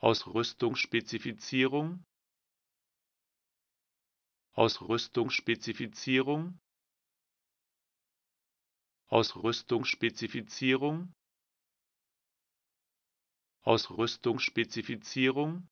Ausrüstungsspezifizierung Ausrüstungsspezifizierung Ausrüstungsspezifizierung Ausrüstungsspezifizierung